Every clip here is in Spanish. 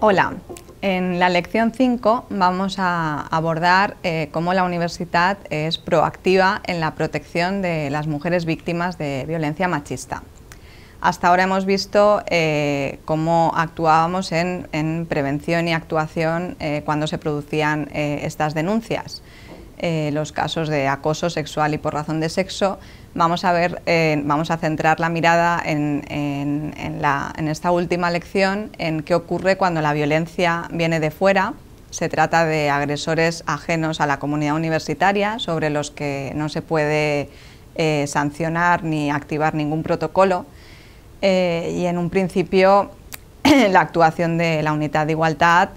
Hola, en la lección 5 vamos a abordar eh, cómo la universidad es proactiva en la protección de las mujeres víctimas de violencia machista. Hasta ahora hemos visto eh, cómo actuábamos en, prevención y actuación eh, cuando se producían estas denuncias, los casos de acoso sexual y por razón de sexo, vamos a ver, eh, vamos a centrar la mirada en, esta última lección, en qué ocurre cuando la violencia viene de fuera. Se trata de agresores ajenos a la comunidad universitaria, sobre los que no se puede eh, sancionar ni activar ningún protocolo. Eh, y en un principio la actuación de la unidad de igualdad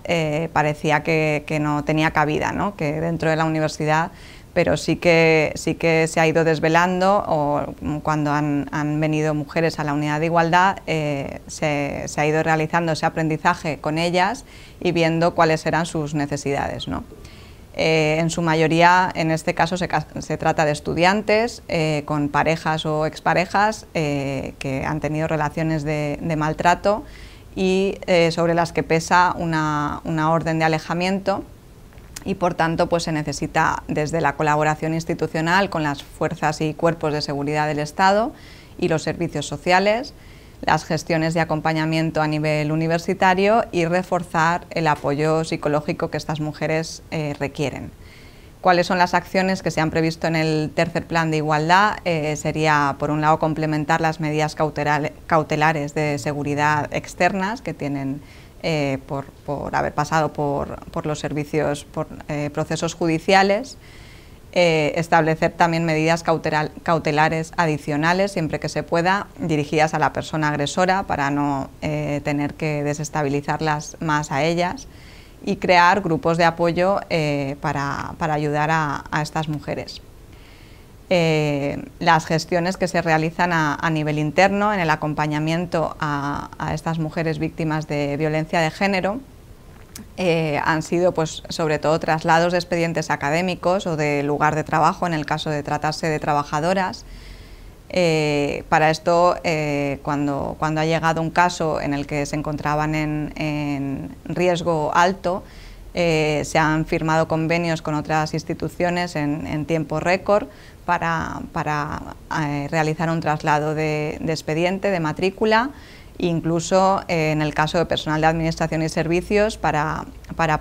parecía que, no tenía cabida, que dentro de la universidad pero sí que, sí que se ha ido desvelando o cuando han, venido mujeres a la unidad de igualdad eh, se, ha ido realizando ese aprendizaje con ellas y viendo cuáles eran sus necesidades. ¿no? Eh, en su mayoría, en este caso, se, trata de estudiantes eh, con parejas o exparejas que han tenido relaciones de, maltrato y sobre las que pesa una orden de alejamiento y por tanto pues se necesita desde la colaboración institucional con las fuerzas y cuerpos de seguridad del Estado y los servicios sociales, las gestiones de acompañamiento a nivel universitario y reforzar el apoyo psicológico que estas mujeres eh, requieren. ¿Cuáles son las acciones que se han previsto en el tercer plan de igualdad? Eh, sería, por un lado, complementar las medidas cautelares de seguridad externas que tienen eh, por, haber pasado por, los servicios, por eh, procesos judiciales, eh, establecer también medidas cautelares adicionales, siempre que se pueda, dirigidas a la persona agresora para no tener que desestabilizarlas más a ellas y crear grupos de apoyo para, ayudar a estas mujeres. Eh, las gestiones que se realizan a, nivel interno en el acompañamiento a, estas mujeres víctimas de violencia de género. Eh, han sido pues, sobre todo traslados de expedientes académicos o de lugar de trabajo en el caso de tratarse de trabajadoras. Eh, para esto, cuando, cuando, ha llegado un caso en el que se encontraban en, riesgo alto, se han firmado convenios con otras instituciones en tiempo récord para, eh, realizar un traslado de, expediente, de matrícula, incluso eh, en el caso de personal de Administración y Servicios para,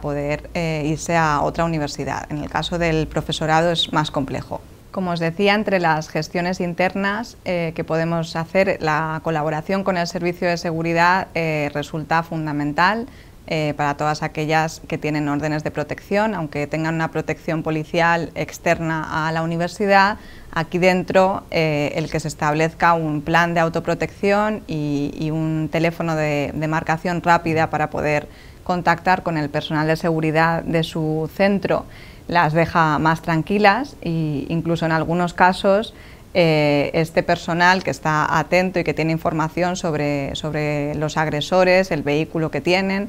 poder eh, irse a otra universidad. En el caso del profesorado es más complejo. Como os decía, entre las gestiones internas que podemos hacer, la colaboración con el Servicio de Seguridad resulta fundamental. Eh, para todas aquellas que tienen órdenes de protección, aunque tengan una protección policial externa a la universidad, aquí dentro eh, el que se establezca un plan de autoprotección y, un teléfono de, de marcación rápida para poder contactar con el personal de seguridad de su centro las deja más tranquilas e incluso en algunos casos eh, este personal que está atento y que tiene información sobre, los agresores, el vehículo que tienen,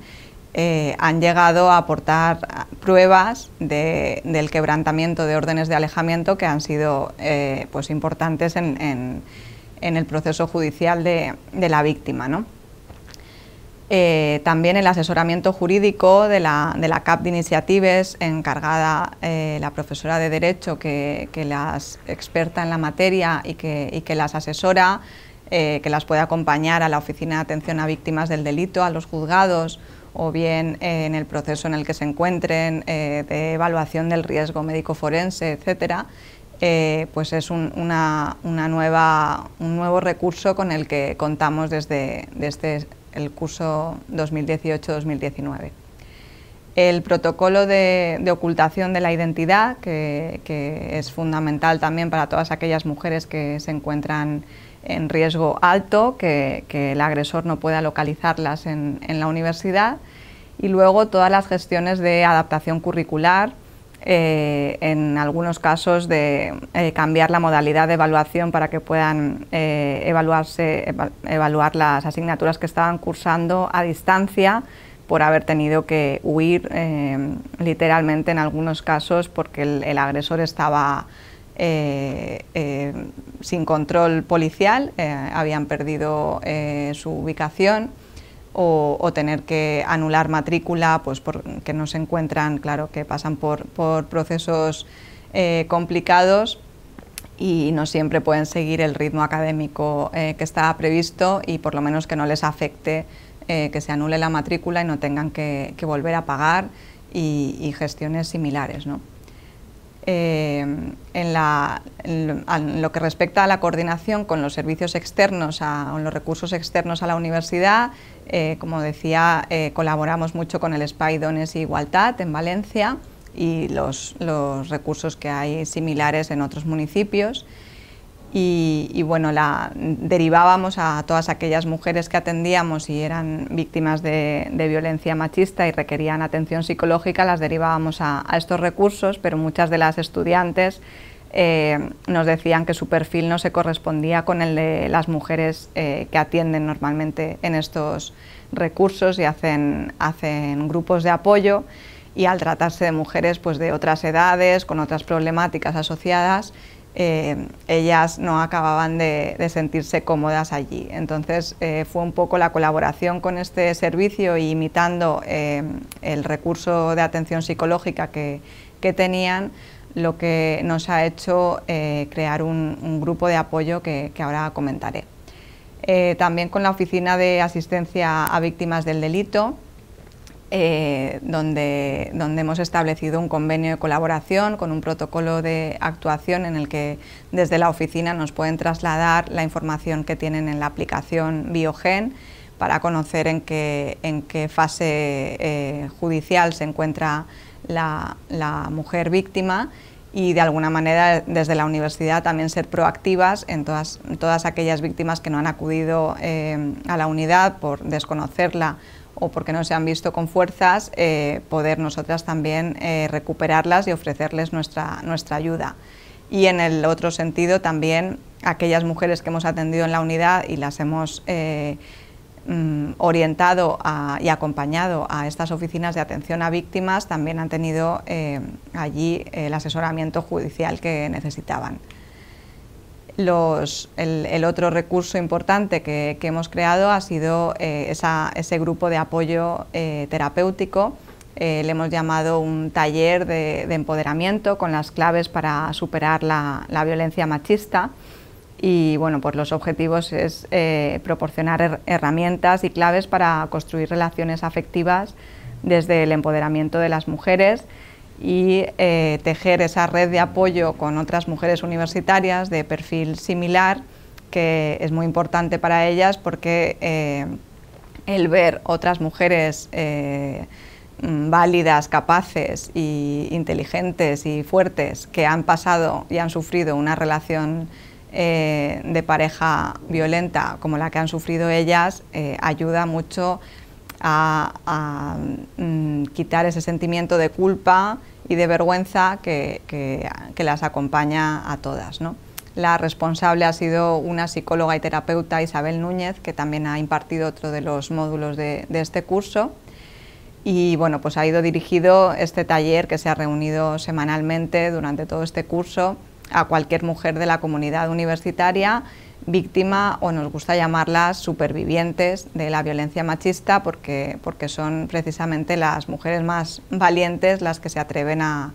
eh, han llegado a aportar pruebas del quebrantamiento de órdenes de alejamiento que han sido eh, pues, importantes en, el proceso judicial de, la víctima. Eh, también el asesoramiento jurídico de la, CAP de Iniciatives, encargada eh, la profesora de Derecho que, las experta en la materia y que, que las asesora, eh, que las puede acompañar a la Oficina de Atención a Víctimas del Delito, a los juzgados o bien en el proceso en el que se encuentren de evaluación del riesgo médico forense, etcétera, pues es un, una, nueva, un nuevo recurso con el que contamos desde, desde, el curso 2018-2019. El protocolo de, ocultación de la identidad, que, es fundamental también para todas aquellas mujeres que se encuentran en riesgo alto, que, el agresor no pueda localizarlas en la universidad. Y luego todas las gestiones de adaptación curricular, eh, en algunos casos de eh, cambiar la modalidad de evaluación para que puedan eh, evaluarse, evaluar las asignaturas que estaban cursando a distancia por haber tenido que huir literalmente en algunos casos porque el agresor estaba sin control policial, habían perdido su ubicación o, tener que anular matrícula, pues porque no se encuentran, claro, que pasan por, procesos eh, complicados y no siempre pueden seguir el ritmo académico eh, que está previsto y por lo menos que no les afecte eh, que se anule la matrícula y no tengan que, volver a pagar y, gestiones similares. Eh, en, lo, que respecta a la coordinación con los servicios externos, a, con los recursos externos a la universidad, eh, como decía, eh, colaboramos mucho con el SPAI Dones y Igualdad en Valencia y los, los recursos que hay similares en otros municipios y, bueno, la, derivábamos a todas aquellas mujeres que atendíamos y eran víctimas de, violencia machista y requerían atención psicológica, las derivábamos a, estos recursos, pero muchas de las estudiantes eh, nos decían que su perfil no se correspondía con el de las mujeres eh, que atienden normalmente en estos recursos y hacen, grupos de apoyo y al tratarse de mujeres pues, de otras edades, con otras problemáticas asociadas, eh, ellas no acababan de, sentirse cómodas allí. Entonces eh, fue un poco la colaboración con este servicio y imitando eh, el recurso de atención psicológica que, tenían lo que nos ha hecho crear un, grupo de apoyo que ahora comentaré. también con la Oficina de Asistencia a Víctimas del Delito, eh, donde, hemos establecido un convenio de colaboración con un protocolo de actuación en el que desde la oficina nos pueden trasladar la información que tienen en la aplicación Biogen para conocer en qué, fase eh, judicial se encuentra la, mujer víctima y de alguna manera desde la universidad también ser proactivas en todas, aquellas víctimas que no han acudido eh, a la unidad por desconocerla o porque no se han visto con fuerzas, eh, poder nosotras también eh, recuperarlas y ofrecerles nuestra, ayuda. Y en el otro sentido también aquellas mujeres que hemos atendido en la unidad y las hemos eh, mm, orientado y acompañado a estas oficinas de atención a víctimas también han tenido allí el asesoramiento judicial que necesitaban el, otro recurso importante que, hemos creado ha sido eh, ese grupo de apoyo eh, terapéutico. Eh, le hemos llamado un taller de, empoderamiento con las claves para superar la, violencia machista. Y bueno, por pues los objetivos es proporcionar herramientas y claves para construir relaciones afectivas desde el empoderamiento de las mujeres y eh, tejer esa red de apoyo con otras mujeres universitarias de perfil similar, que es muy importante para ellas porque eh, el ver otras mujeres eh, mm, válidas, capaces y inteligentes y fuertes que han pasado y han sufrido una relación de pareja violenta como la que han sufrido ellas ayuda mucho a, mm, quitar ese sentimiento de culpa y de vergüenza que, las acompaña a todas. La responsable ha sido una psicóloga y terapeuta, Isabel Núñez, que también ha impartido otro de los módulos de, de este curso. Y bueno, pues ha ido dirigido este taller que se ha reunido semanalmente durante todo este curso a cualquier mujer de la comunidad universitaria víctima o nos gusta llamarlas supervivientes de la violencia machista porque, son precisamente las mujeres más valientes las que se atreven a,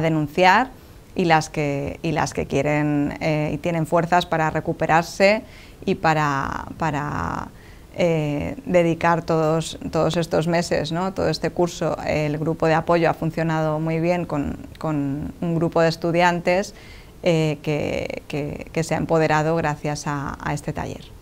denunciar y las que, y las que quieren eh, y tienen fuerzas para recuperarse y para, eh, dedicar todos, estos meses, ¿no? todo este curso. El grupo de apoyo ha funcionado muy bien con, con un grupo de estudiantes eh, que, se ha empoderado gracias a este taller.